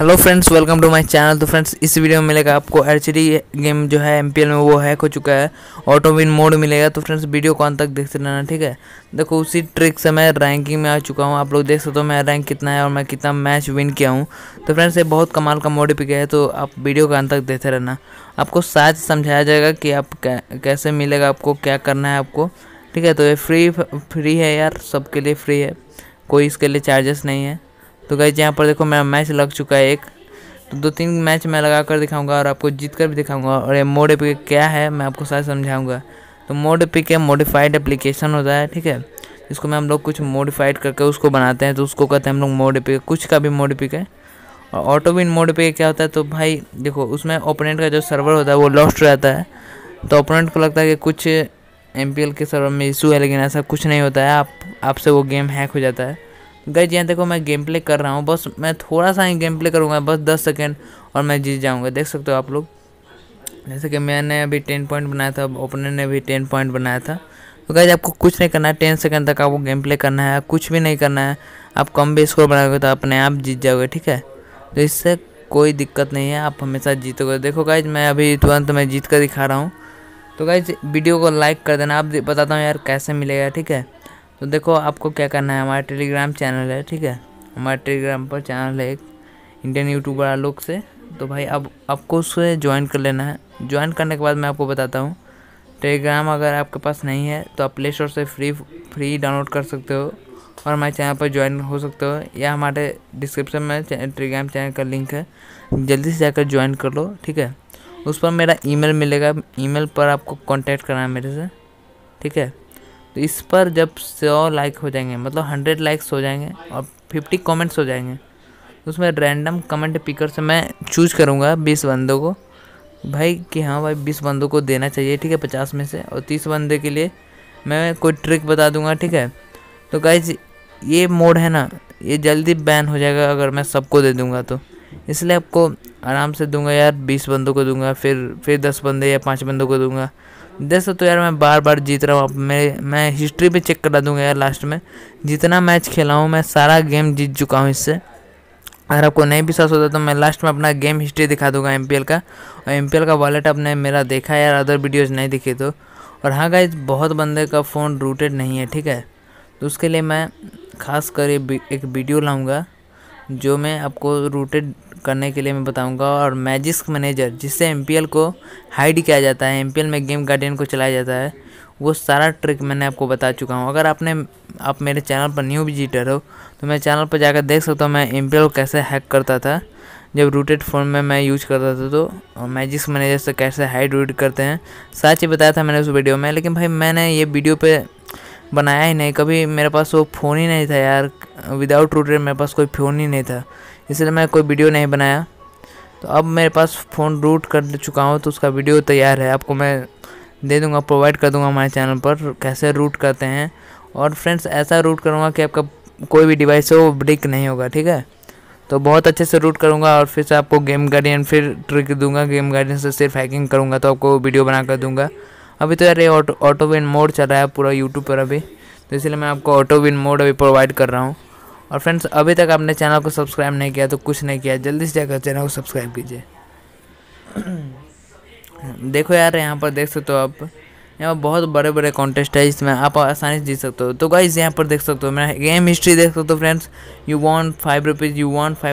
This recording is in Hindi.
hello friends welcome to my channel तो फ्रेंड्स इस वीडियो में मिलेगा आपको एच गेम जो है एम में वो हैक हो चुका है ऑटो विन मोड मिलेगा तो फ्रेंड्स वीडियो कौन तक देखते रहना ठीक है देखो उसी ट्रिक से मैं रैंकिंग में आ चुका हूँ आप लोग देख सकते हो मैं रैंक कितना है और मैं कितना मैच विन किया हूँ तो फ्रेंड्स ये बहुत कमाल का मोड पिक है तो आप वीडियो कौन तक देखते रहना आपको साथ समझाया जाएगा कि आप कैसे मिलेगा आपको क्या करना है आपको ठीक है तो ये फ्री फ्री है यार सबके लिए फ्री है कोई इसके लिए चार्जेस नहीं है तो गई यहाँ पर देखो मेरा मैच लग चुका है एक तो दो तीन मैच मैं लगा कर दिखाऊंगा और आपको जीत कर भी दिखाऊंगा और ये मोड पिक क्या है मैं आपको सारा समझाऊंगा तो मोड पिक है मोडिफाइड एप्लीकेशन होता है ठीक है इसको मैं हम लोग कुछ मोडिफाइड करके उसको बनाते हैं तो उसको कहते हैं हम लोग मोड पिक कुछ का भी मोड पिक है और ऑटो विन मोड पे क्या होता है तो भाई देखो उसमें ओपोनेंट का जो सर्वर होता है वो लॉस्ट रहता है तो ओपोनेंट को लगता है कि कुछ एम के सर्वर में इशू है लेकिन ऐसा कुछ नहीं होता है आप आपसे वो गेम हैक हो जाता है गई यहाँ देखो मैं गेम प्ले कर रहा हूँ बस मैं थोड़ा सा ही गेम प्ले करूँगा बस दस सेकेंड और मैं जीत जाऊँगा देख सकते हो आप लोग जैसे कि मैंने अभी टेन पॉइंट बनाया था ओपनर ने भी टेन पॉइंट बनाया था तो गाइज आपको कुछ नहीं करना है टेन सेकेंड तक आपको गेम प्ले करना है कुछ भी नहीं करना है आप कम भी स्कोर बनाओगे तो अपने आप जीत जाओगे ठीक है तो इससे कोई दिक्कत नहीं है आप हमेशा जीतोगे देखो गाइज मैं अभी तुरंत मैं जीत कर दिखा रहा हूँ तो गाइज वीडियो को लाइक कर देना आप बताता हूँ यार कैसे मिलेगा ठीक है तो देखो आपको क्या करना है हमारा टेलीग्राम चैनल है ठीक है हमारे टेलीग्राम पर चैनल है एक इंडियन यूट्यूबर आलोक से तो भाई अब आपको उससे ज्वाइन कर लेना है ज्वाइन करने के बाद मैं आपको बताता हूँ टेलीग्राम अगर आपके पास नहीं है तो आप प्ले स्टोर से फ्री फ्री डाउनलोड कर सकते हो और हमारे चैनल पर ज्वाइन हो सकते हो या हमारे डिस्क्रिप्शन में टेलीग्राम चैनल का लिंक है जल्दी से जाकर ज्वाइन कर लो ठीक है उस पर मेरा ईमेल मिलेगा ईमेल पर आपको कांटेक्ट करना है मेरे से ठीक है तो इस पर जब सौ लाइक हो जाएंगे मतलब हंड्रेड लाइक्स हो जाएंगे और फिफ्टी कमेंट्स हो जाएंगे तो उसमें रैंडम कमेंट पिकर से मैं चूज करूँगा बीस बंदों को भाई कि हाँ भाई बीस बंदों को देना चाहिए ठीक है पचास में से और तीस बंदे के लिए मैं कोई ट्रिक बता दूंगा ठीक है तो गाइज ये मोड है ना ये जल्दी बैन हो जाएगा अगर मैं सबको दे दूंगा तो इसलिए आपको आराम से दूंगा यार बीस बंदों को दूंगा फिर फिर दस बंदे या पाँच बंदों को दूंगा देख सकते हो तो यार मैं बार बार जीत रहा हूँ मैं मैं हिस्ट्री भी चेक करा दूंगा यार लास्ट में जितना मैच खेला हूँ मैं सारा गेम जीत चुका हूँ इससे अगर आपको नहीं विश्वास होता तो मैं लास्ट में अपना गेम हिस्ट्री दिखा दूंगा एम का और एम का वॉलेट आपने मेरा देखा यार अदर वीडियोज़ नहीं दिखे तो और हाँ गाइज बहुत बंदे का फ़ोन रूटेड नहीं है ठीक है तो उसके लिए मैं खास कर एक वीडियो लाऊंगा जो मैं आपको रूटेड करने के लिए मैं बताऊंगा और मैजिस्क मैनेजर जिससे एम को हाइड किया जाता है एम में गेम गार्डियन को चलाया जाता है वो सारा ट्रिक मैंने आपको बता चुका हूँ अगर आपने आप मेरे चैनल पर न्यू विजिटर हो तो मेरे चैनल पर जाकर देख सकता हूँ मैं एम को कैसे हैक करता था जब रूटेड फ़ोन में मैं यूज करता था तो मैजिक्स मैनेजर से कैसे हाइड रूट करते हैं सच ही बताया था मैंने उस वीडियो में लेकिन भाई मैंने ये वीडियो पे बनाया ही नहीं कभी मेरे पास वो फ़ोन ही नहीं था यार विदाउट रूटेड मेरे पास कोई फ़ोन ही नहीं था इसलिए मैं कोई वीडियो नहीं बनाया तो अब मेरे पास फ़ोन रूट कर चुका हूँ तो उसका वीडियो तैयार है आपको मैं दे दूँगा प्रोवाइड कर दूँगा हमारे चैनल पर कैसे रूट करते हैं और फ्रेंड्स ऐसा रूट करूँगा कि आपका कोई भी डिवाइस हो ब्रिक नहीं होगा ठीक है तो बहुत अच्छे से रूट करूँगा और फिर से आपको गेम गार्डियन फिर ट्रिक दूंगा गेम गार्डियन से सिर्फ हैकिंग करूँगा तो आपको वीडियो बना कर दूँगा अभी तो यार ये ऑटो ऑटो विन मोड चल रहा है पूरा यूट्यूब पर अभी तो इसलिए मैं आपको ऑटो विन मोड अभी प्रोवाइड कर रहा हूँ और फ्रेंड्स अभी तक आपने चैनल को सब्सक्राइब नहीं किया तो कुछ नहीं किया जल्दी से जाकर चैनल को सब्सक्राइब कीजिए देखो यार यहाँ पर देख सकते हो आप यहाँ पर बहुत बड़े बड़े कॉन्टेस्ट है इसमें आप आसानी से जीत सकते हो तो गाइज यहाँ पर देख सकते हो मैं गेम हिस्ट्री देख सकते हो friends you want five rupees you want five